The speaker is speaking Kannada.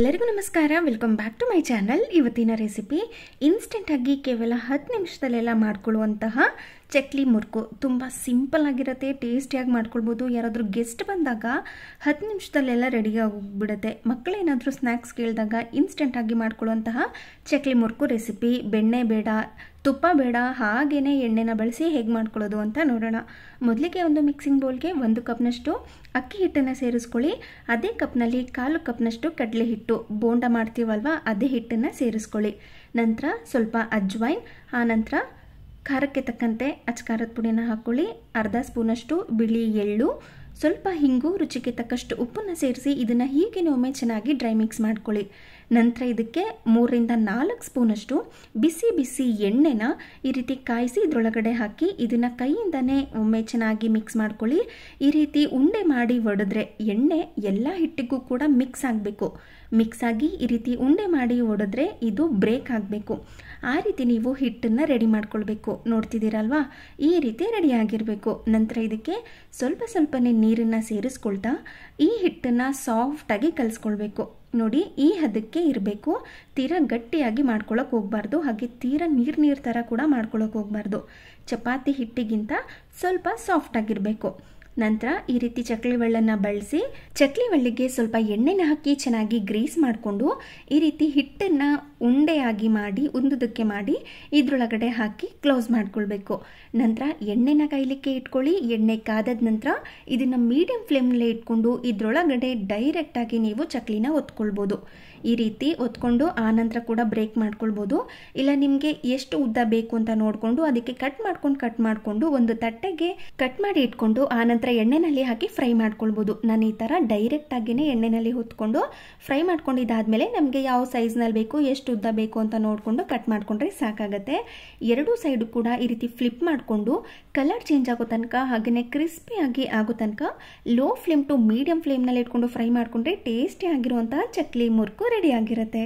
ಎಲ್ಲರಿಗೂ ನಮಸ್ಕಾರ welcome back to my channel ಇವತ್ತಿನ ರೆಸಿಪಿ ಇನ್ಸ್ಟೆಂಟ್ ಆಗಿ ಕೇವಲ ಹತ್ತು ನಿಮಿಷದಲ್ಲೆಲ್ಲ ಮಾಡ್ಕೊಳ್ಳುವಂತಹ ಚಕ್ಲಿ ಮುರ್ಕು ತುಂಬ ಸಿಂಪಲ್ ಆಗಿರುತ್ತೆ ಟೇಸ್ಟಿಯಾಗಿ ಮಾಡ್ಕೊಳ್ಬೋದು ಯಾರಾದರೂ ಗೆಸ್ಟ್ ಬಂದಾಗ ಹತ್ತು ನಿಮಿಷದಲ್ಲೆಲ್ಲ ರೆಡಿ ಆಗೋಗ್ಬಿಡುತ್ತೆ ಮಕ್ಕಳೇನಾದರೂ ಸ್ನ್ಯಾಕ್ಸ್ ಕೇಳಿದಾಗ ಇನ್ಸ್ಟೆಂಟ್ ಆಗಿ ಮಾಡ್ಕೊಳ್ಳುವಂತಹ ಚಕ್ಲಿ ಮುರುಕು ರೆಸಿಪಿ ಬೆಣ್ಣೆ ಬೇಡ ತುಪ್ಪ ಬೇಡ ಹಾಗೇ ಎಣ್ಣೆನ ಬಳಸಿ ಹೇಗೆ ಮಾಡ್ಕೊಳ್ಳೋದು ಅಂತ ನೋಡೋಣ ಮೊದಲಿಗೆ ಒಂದು ಮಿಕ್ಸಿಂಗ್ ಬೌಲ್ಗೆ ಒಂದು ಕಪ್ನಷ್ಟು ಅಕ್ಕಿ ಹಿಟ್ಟನ್ನು ಸೇರಿಸ್ಕೊಳ್ಳಿ ಅದೇ ಕಪ್ನಲ್ಲಿ ಕಾಲು ಕಪ್ನಷ್ಟು ಕಡಲೆ ಹಿಟ್ಟು ಬೋಂಡ ಮಾಡ್ತೀವಲ್ವ ಅದೇ ಹಿಟ್ಟನ್ನು ಸೇರಿಸ್ಕೊಳ್ಳಿ ನಂತರ ಸ್ವಲ್ಪ ಅಜ್ವೈನ್ ನಂತರ ಖಾರಕ್ಕೆ ತಕ್ಕಂತೆ ಅಚ್ಕಾರದ ಪುಡಿನ ಹಾಕ್ಕೊಳ್ಳಿ ಅರ್ಧ ಸ್ಪೂನಷ್ಟು ಬಿಳಿ ಎಳ್ಳು ಸ್ವಲ್ಪ ಹಿಂಗು ರುಚಿಗೆ ತಕ್ಕಷ್ಟು ಉಪ್ಪನ್ನು ಸೇರಿಸಿ ಇದನ್ನು ಹೀಗೆ ಒಮ್ಮೆ ಚೆನ್ನಾಗಿ ಡ್ರೈ ಮಿಕ್ಸ್ ಮಾಡ್ಕೊಳ್ಳಿ ನಂತರ ಇದಕ್ಕೆ ಮೂರರಿಂದ ನಾಲ್ಕು ಸ್ಪೂನಷ್ಟು ಬಿಸಿ ಬಿಸಿ ಎಣ್ಣೆನ ಈ ರೀತಿ ಕಾಯಿಸಿ ಇದರೊಳಗಡೆ ಹಾಕಿ ಇದನ್ನು ಕೈಯಿಂದನೇ ಒಮ್ಮೆ ಚೆನ್ನಾಗಿ ಮಿಕ್ಸ್ ಮಾಡ್ಕೊಳ್ಳಿ ಈ ರೀತಿ ಉಂಡೆ ಮಾಡಿ ಒಡೆದ್ರೆ ಎಣ್ಣೆ ಎಲ್ಲ ಹಿಟ್ಟಿಗೂ ಕೂಡ ಮಿಕ್ಸ್ ಆಗಬೇಕು ಮಿಕ್ಸ್ ಆಗಿ ಈ ರೀತಿ ಉಂಡೆ ಮಾಡಿ ಒಡೆದ್ರೆ ಇದು ಬ್ರೇಕ್ ಆಗಬೇಕು ಆ ರೀತಿ ನೀವು ಹಿಟ್ಟನ್ನು ರೆಡಿ ಮಾಡ್ಕೊಳ್ಬೇಕು ನೋಡ್ತಿದ್ದೀರಲ್ವಾ ಈ ರೀತಿ ರೆಡಿ ಆಗಿರಬೇಕು ನಂತರ ಇದಕ್ಕೆ ಸ್ವಲ್ಪ ಸ್ವಲ್ಪನೇ ನೀರನ್ನು ಸೇರಿಸ್ಕೊಳ್ತಾ ಈ ಹಿಟ್ಟನ್ನು ಸಾಫ್ಟಾಗಿ ಕಲಿಸ್ಕೊಳ್ಬೇಕು ನೋಡಿ ಈ ಹದಕ್ಕೆ ಇರಬೇಕು ತೀರಾ ಗಟ್ಟಿಯಾಗಿ ಮಾಡ್ಕೊಳಕ್ಕೆ ಹೋಗಬಾರ್ದು ಹಾಗೆ ತೀರಾ ನೀರು ನೀರು ಥರ ಕೂಡ ಮಾಡ್ಕೊಳಕ್ಕೆ ಹೋಗಬಾರ್ದು ಚಪಾತಿ ಹಿಟ್ಟಿಗಿಂತ ಸ್ವಲ್ಪ ಸಾಫ್ಟ್ ಆಗಿರಬೇಕು ನಂತರ ಈ ರೀತಿ ಚಕ್ಲಿ ಬೆಳ್ಳನ್ನು ಬಳಸಿ ಚಕ್ಲಿ ಬೆಳ್ಳಿಗೆ ಸ್ವಲ್ಪ ಎಣ್ಣೆನ ಹಾಕಿ ಚೆನ್ನಾಗಿ ಗ್ರೀಸ್ ಮಾಡಿಕೊಂಡು ಈ ರೀತಿ ಹಿಟ್ಟನ್ನು ಉಂಡೆಯಾಗಿ ಮಾಡಿ ಉಂದುದಕ್ಕೆ ಮಾಡಿ ಇದ್ರೊಳಗಡೆ ಹಾಕಿ ಕ್ಲೋಸ್ ಮಾಡ್ಕೊಳ್ಬೇಕು ನಂತರ ಎಣ್ಣೆನ ಕಾಯಲಿಕ್ಕೆ ಇಟ್ಕೊಳ್ಳಿ ಎಣ್ಣೆ ಕಾದದ ನಂತರ ಇದನ್ನು ಮೀಡಿಯಂ ಫ್ಲೇಮ್ನಲ್ಲೇ ಇಟ್ಕೊಂಡು ಇದರೊಳಗಡೆ ಡೈರೆಕ್ಟಾಗಿ ನೀವು ಚಕ್ಲಿನ ಒತ್ಕೊಳ್ಬೋದು ಈ ರೀತಿ ಒತ್ಕೊಂಡು ಆನಂತರ ಕೂಡ ಬ್ರೇಕ್ ಮಾಡ್ಕೊಳ್ಬೋದು ಇಲ್ಲ ನಿಮಗೆ ಎಷ್ಟು ಉದ್ದ ಬೇಕು ಅಂತ ನೋಡಿಕೊಂಡು ಅದಕ್ಕೆ ಕಟ್ ಮಾಡ್ಕೊಂಡು ಕಟ್ ಮಾಡಿಕೊಂಡು ಒಂದು ತಟ್ಟೆಗೆ ಕಟ್ ಮಾಡಿ ಇಟ್ಕೊಂಡು ಆನಂತರ ಎಣ್ಣೆನಲ್ಲಿ ಹಾಕಿ ಫ್ರೈ ಮಾಡ್ಕೊಳ್ಬೋದು ನಾನು ಈ ಥರ ಡೈರೆಕ್ಟಾಗಿಯೇ ಎಣ್ಣೆನಲ್ಲಿ ಹೊತ್ಕೊಂಡು ಫ್ರೈ ಮಾಡ್ಕೊಂಡಿದ್ದಾದ್ಮೇಲೆ ನಮಗೆ ಯಾವ ಸೈಜ್ನಲ್ಲಿ ಬೇಕು ಎಷ್ಟು ಉದ್ದ ಬೇಕು ಅಂತ ನೋಡಿಕೊಂಡು ಕಟ್ ಮಾಡಿಕೊಂಡ್ರೆ ಸಾಕಾಗುತ್ತೆ ಎರಡೂ ಸೈಡು ಕೂಡ ಈ ರೀತಿ ಫ್ಲಿಪ್ ಮಾಡಿಕೊಂಡು ಕಲರ್ ಚೇಂಜ್ ಆಗೋ ತನಕ ಹಾಗೆಯೇ ಕ್ರಿಸ್ಪಿಯಾಗಿ ಆಗೋ ತನಕ ಲೋ ಫ್ಲೇಮ್ ಟು ಮೀಡಿಯಂ ಫ್ಲೇಮ್ನಲ್ಲಿ ಇಟ್ಕೊಂಡು ಫ್ರೈ ಮಾಡಿಕೊಂಡ್ರೆ ಟೇಸ್ಟಿ ಆಗಿರುವಂತಹ ಚಕ್ಲಿ ಮುರ್ಕು ರೆಡಿ ಆಗಿರುತ್ತೆ